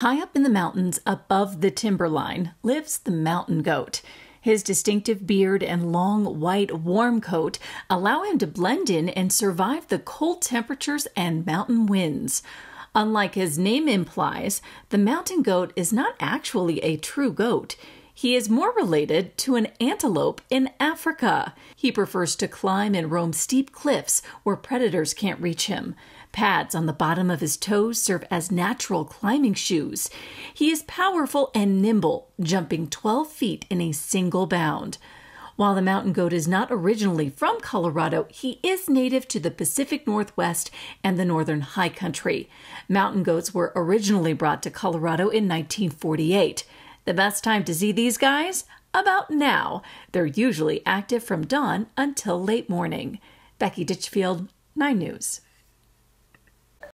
High up in the mountains above the timberline lives the mountain goat. His distinctive beard and long, white, warm coat allow him to blend in and survive the cold temperatures and mountain winds. Unlike his name implies, the mountain goat is not actually a true goat. He is more related to an antelope in Africa. He prefers to climb and roam steep cliffs where predators can't reach him. Pads on the bottom of his toes serve as natural climbing shoes. He is powerful and nimble, jumping 12 feet in a single bound. While the mountain goat is not originally from Colorado, he is native to the Pacific Northwest and the Northern High Country. Mountain goats were originally brought to Colorado in 1948. The best time to see these guys? About now. They're usually active from dawn until late morning. Becky Ditchfield, 9 News.